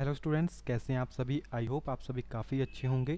Hello students कैसे हैं आप सभी आई होप आप सभी काफ़ी अच्छे होंगे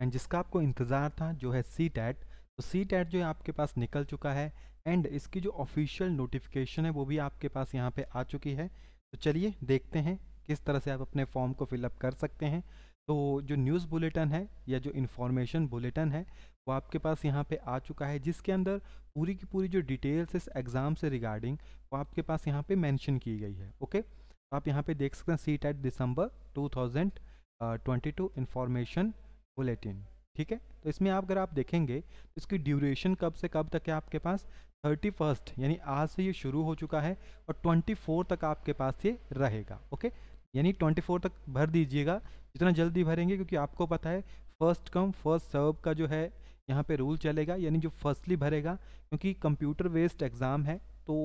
एंड जिसका आपको इंतज़ार था जो है सी टैट तो सी टैट जो है आपके पास निकल चुका है एंड इसकी जो ऑफिशियल नोटिफिकेशन है वो भी आपके पास यहाँ पे आ चुकी है तो चलिए देखते हैं किस तरह से आप अपने फॉर्म को फिलअप कर सकते हैं तो जो न्यूज़ बुलेटिन है या जो इन्फॉर्मेशन बुलेटिन है वो आपके पास यहाँ पर आ चुका है जिसके अंदर पूरी की पूरी जो डिटेल्स इस एग्ज़ाम से रिगार्डिंग वो आपके पास यहाँ पर मैंशन की गई है ओके okay? आप यहाँ पे देख सकते हैं सीट एट दिसंबर 2022 इन्फॉर्मेशन बुलेटिन ठीक है तो इसमें आप अगर आप देखेंगे तो इसकी ड्यूरेशन कब से कब तक है आपके पास थर्टी फर्स्ट यानी आज से ये शुरू हो चुका है और ट्वेंटी फोर तक आपके पास ये रहेगा ओके यानी ट्वेंटी फोर तक भर दीजिएगा जितना जल्दी भरेंगे क्योंकि आपको पता है फर्स्ट कम फर्स्ट सर्व का जो है यहाँ पे रूल चलेगा यानी जो फर्स्टली भरेगा क्योंकि कंप्यूटर बेस्ड एग्ज़ाम है तो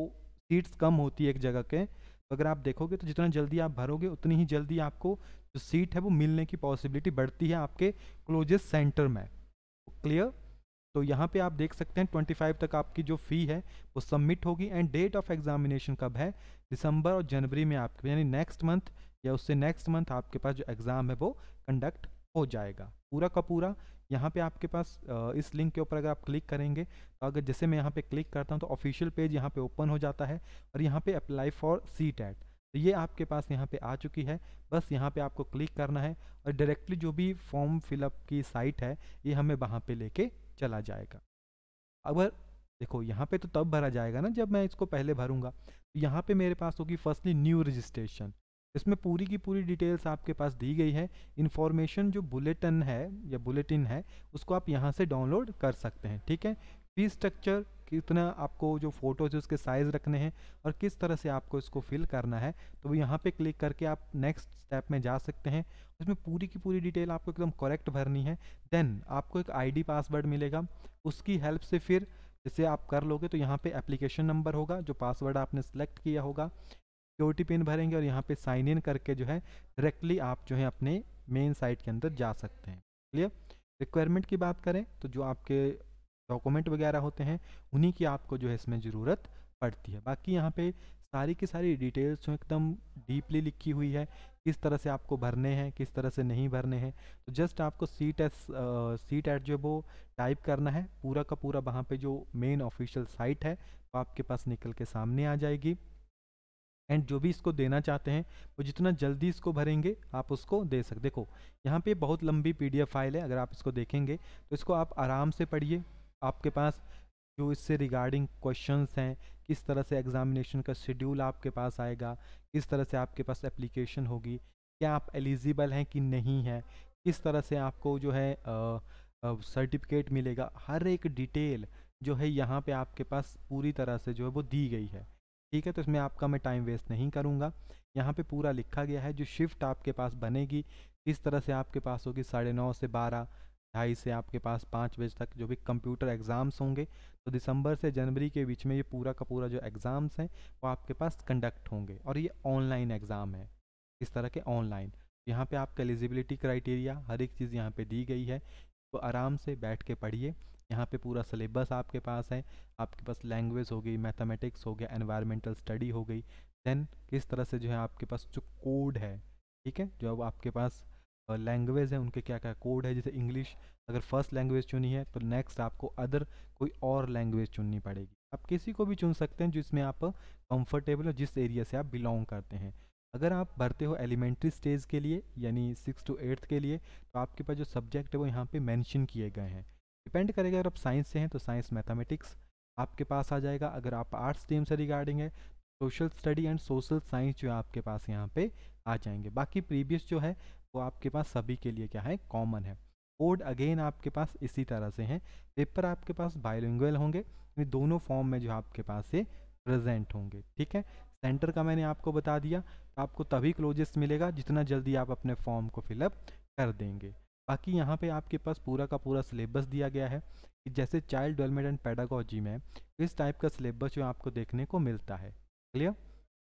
सीट्स कम होती है एक जगह के अगर आप देखोगे तो जितना जल्दी आप भरोगे उतनी ही जल्दी आपको जो सीट है वो मिलने की पॉसिबिलिटी बढ़ती है आपके क्लोजेस्ट सेंटर में क्लियर तो यहाँ पे आप देख सकते हैं 25 तक आपकी जो फ़ी है वो सबमिट होगी एंड डेट ऑफ एग्जामिनेशन कब है दिसंबर और जनवरी में आपके यानी नेक्स्ट मंथ या उससे नेक्स्ट मंथ आपके पास जो एग्ज़ाम है वो कंडक्ट हो जाएगा पूरा का पूरा यहाँ पे आपके पास इस लिंक के ऊपर अगर आप क्लिक करेंगे तो अगर जैसे मैं यहाँ पे क्लिक करता हूँ तो ऑफिशियल पेज यहाँ पे ओपन हो जाता है और यहाँ पे अप्लाई फॉर सी टैट तो ये आपके पास यहाँ पे आ चुकी है बस यहाँ पे आपको क्लिक करना है और डायरेक्टली जो भी फॉर्म फिलअप की साइट है ये हमें वहाँ पर लेके चला जाएगा अगर देखो यहाँ पे तो तब भरा जाएगा ना जब मैं इसको पहले भरूंगा तो यहाँ पर मेरे पास होगी फर्स्टली न्यू रजिस्ट्रेशन इसमें पूरी की पूरी डिटेल्स आपके पास दी गई है इन्फॉर्मेशन जो बुलेटिन है या बुलेटिन है उसको आप यहाँ से डाउनलोड कर सकते हैं ठीक है फी स्ट्रक्चर कितना आपको जो फ़ोटोज़ उसके साइज़ रखने हैं और किस तरह से आपको इसको फिल करना है तो यहाँ पे क्लिक करके आप नेक्स्ट स्टेप में जा सकते हैं उसमें पूरी की पूरी डिटेल आपको एकदम करेक्ट भरनी है देन आपको एक आईडी पासवर्ड मिलेगा उसकी हेल्प से फिर जैसे आप कर लोगे तो यहाँ पे एप्लीकेशन नंबर होगा जो पासवर्ड आपने सेलेक्ट किया होगा सिक्योरिटी पिन भरेंगे और यहाँ पे साइन इन करके जो है डायरेक्टली आप जो है अपने मेन साइट के अंदर जा सकते हैं क्लियर रिक्वायरमेंट की बात करें तो जो आपके डॉक्यूमेंट वगैरह होते हैं उन्हीं की आपको जो है इसमें ज़रूरत पड़ती है बाकी यहाँ पे सारी की सारी डिटेल्स जो एकदम डीपली लिखी हुई है किस तरह से आपको भरने हैं किस तरह से नहीं भरने हैं तो जस्ट आपको सी टेस्ट सी टेट जो है वो टाइप करना है पूरा का पूरा वहाँ पे जो मेन ऑफिशियल साइट है वो तो आपके पास निकल के सामने आ जाएगी एंड जो भी इसको देना चाहते हैं वो जितना जल्दी इसको भरेंगे आप उसको दे सकते देखो यहाँ पे बहुत लंबी पीडीएफ फाइल है अगर आप इसको देखेंगे तो इसको आप आराम से पढ़िए आपके पास जो इससे रिगार्डिंग क्वेश्चंस हैं किस तरह से एग्जामिनेशन का शेड्यूल आपके पास आएगा किस तरह से आपके पास एप्लीकेशन होगी क्या आप एलिजिबल हैं कि नहीं है किस तरह से आपको जो है सर्टिफिकेट मिलेगा हर एक डिटेल जो है यहाँ पे आपके पास पूरी तरह से जो है वो दी गई है ठीक है तो इसमें आपका मैं टाइम वेस्ट नहीं करूँगा यहाँ पर पूरा लिखा गया है जो शिफ्ट आपके पास बनेगी इस तरह से आपके पास होगी साढ़े नौ से बारह ढाई से आपके पास पाँच बजे तक जो भी कंप्यूटर एग्ज़ाम्स होंगे तो दिसंबर से जनवरी के बीच में ये पूरा का पूरा जो एग्ज़ाम्स हैं वो आपके पास कंडक्ट होंगे और ये ऑनलाइन एग्ज़ाम है इस तरह के ऑनलाइन यहाँ पे आपका एलिजिबिलिटी क्राइटेरिया हर एक चीज़ यहाँ पे दी गई है तो आराम से बैठ के पढ़िए यहाँ पे पूरा सिलेबस आपके पास है आपके पास लैंग्वेज हो गई मैथमेटिक्स हो गया एनवायरमेंटल स्टडी हो गई देन किस तरह से जो है आपके पास जो कोड है ठीक है जो अब आपके पास लैंग्वेज है उनके क्या क्या कोड है जैसे इंग्लिश अगर फर्स्ट लैंग्वेज चुनी है तो नेक्स्ट आपको अदर कोई और लैंग्वेज चुननी पड़ेगी आप किसी को भी चुन सकते हैं जिसमें आप कंफर्टेबल हो जिस एरिया से आप बिलोंग करते हैं अगर आप भरते हो एलिमेंट्री स्टेज के लिए यानी सिक्स टू एट्थ के लिए तो आपके पास जो सब्जेक्ट है वो यहाँ पे मेंशन किए गए हैं डिपेंड करेगा अगर आप साइंस से हैं तो साइंस मैथमेटिक्स आपके पास आ जाएगा अगर आप आर्ट्स स्ट्रीम से रिगार्डिंग है social study and social science जो है आपके पास यहाँ पे आ जाएंगे बाकी प्रीवियस जो है वो आपके पास सभी के लिए क्या है कॉमन है कोड अगेन आपके पास इसी तरह से हैं पेपर आपके पास बायोलिंगल होंगे यानी दोनों फॉर्म में जो आपके पास ये प्रेजेंट होंगे ठीक है सेंटर का मैंने आपको बता दिया तो आपको तभी क्लोजेस्ट मिलेगा जितना जल्दी आप अपने फॉर्म को फिलअप कर देंगे बाकी यहाँ पे आपके पास पूरा का पूरा सिलेबस दिया गया है कि जैसे चाइल्ड डेवलपमेंट एंड पैडागोजी में इस टाइप का सिलेबस जो आपको देखने को मिलता है क्लियर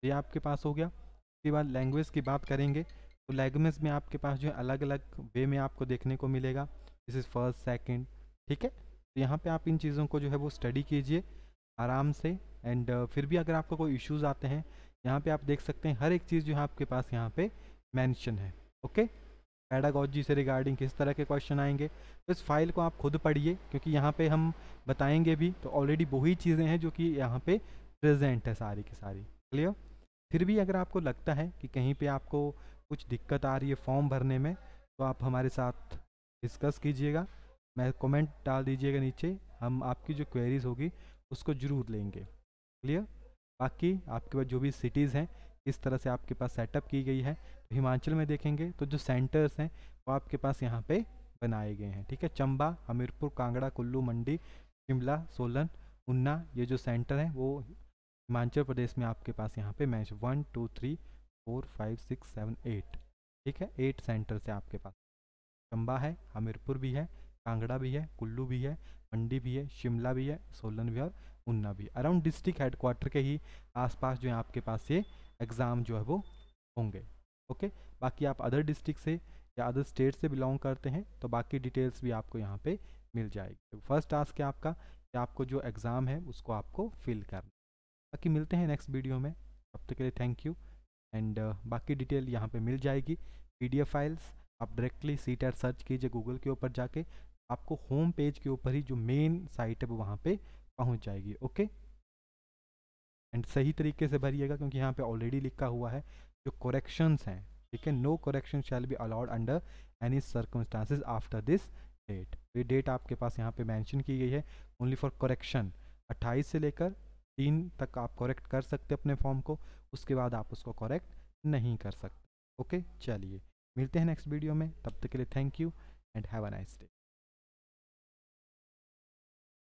ये आपके पास हो गया उसके बाद लैंग्वेज की बात करेंगे तो लैंग्वेज में आपके पास जो है अलग अलग वे में आपको देखने को मिलेगा दिस इज़ फर्स्ट सेकेंड ठीक है तो यहाँ पर आप इन चीज़ों को जो है वो स्टडी कीजिए आराम से एंड uh, फिर भी अगर आपको कोई इश्यूज आते हैं यहाँ पर आप देख सकते हैं हर एक चीज़ जो है आपके पास यहाँ पर मैंशन है ओके पैडागॉजी से रिगार्डिंग किस तरह के क्वेश्चन आएंगे तो इस फाइल को आप खुद पढ़िए क्योंकि यहाँ पे हम बताएंगे भी तो ऑलरेडी वही चीज़ें हैं जो कि यहाँ पे प्रेजेंट है सारी की सारी क्लियर फिर भी अगर आपको लगता है कि कहीं पे आपको कुछ दिक्कत आ रही है फॉर्म भरने में तो आप हमारे साथ डिस्कस कीजिएगा मैं कॉमेंट डाल दीजिएगा नीचे हम आपकी जो क्वेरीज होगी उसको ज़रूर लेंगे क्लियर बाकी आपके पास जो भी सिटीज़ हैं इस तरह से आपके पास सेटअप की गई है तो हिमाचल में देखेंगे तो जो सेंटर्स हैं वो आपके पास यहाँ पे बनाए गए हैं ठीक है चंबा हमीरपुर कांगड़ा कुल्लू मंडी शिमला सोलन उन्ना ये जो सेंटर हैं वो हिमाचल प्रदेश में आपके पास यहाँ पे match one two three four five six seven eight ठीक है एट सेंटर्स है आपके पास चंबा है हमीरपुर भी है कांगड़ा भी है कुल्लू भी है मंडी भी है शिमला भी है सोलन भी है और उन्ना भी अराउंड डिस्ट्रिक्ट हेडक्वार्टर के ही आसपास जो है आपके पास ये एग्ज़ाम जो है वो होंगे ओके बाकी आप अदर डिस्ट्रिक्ट से या अदर स्टेट से बिलोंग करते हैं तो बाकी डिटेल्स भी आपको यहाँ पे मिल जाएगी तो फर्स्ट टास्क है आपका कि आपको जो एग्ज़ाम है उसको आपको फिल करना बाकी मिलते हैं नेक्स्ट वीडियो में तब तक के लिए थैंक यू एंड बाकी डिटेल यहाँ पे मिल जाएगी पी फाइल्स आप डायरेक्टली सी टैट सर्च कीजिए गूगल के ऊपर जाके आपको होम पेज के ऊपर ही जो मेन साइट है वो वहाँ पर पहुँच जाएगी ओके एंड सही तरीके से भरिएगा क्योंकि यहाँ पे ऑलरेडी लिखा हुआ है जो करेक्शंस हैं ठीक है no correction shall be allowed under any circumstances after this date ये डेट आपके पास यहाँ पे मैंशन की गई है ओनली फॉर करेक्शन अट्ठाईस से लेकर तीन तक आप करेक्ट कर सकते अपने फॉर्म को उसके बाद आप उसको करेक्ट नहीं कर सकते ओके चलिए मिलते हैं नेक्स्ट वीडियो में तब तक के लिए thank you and have a nice day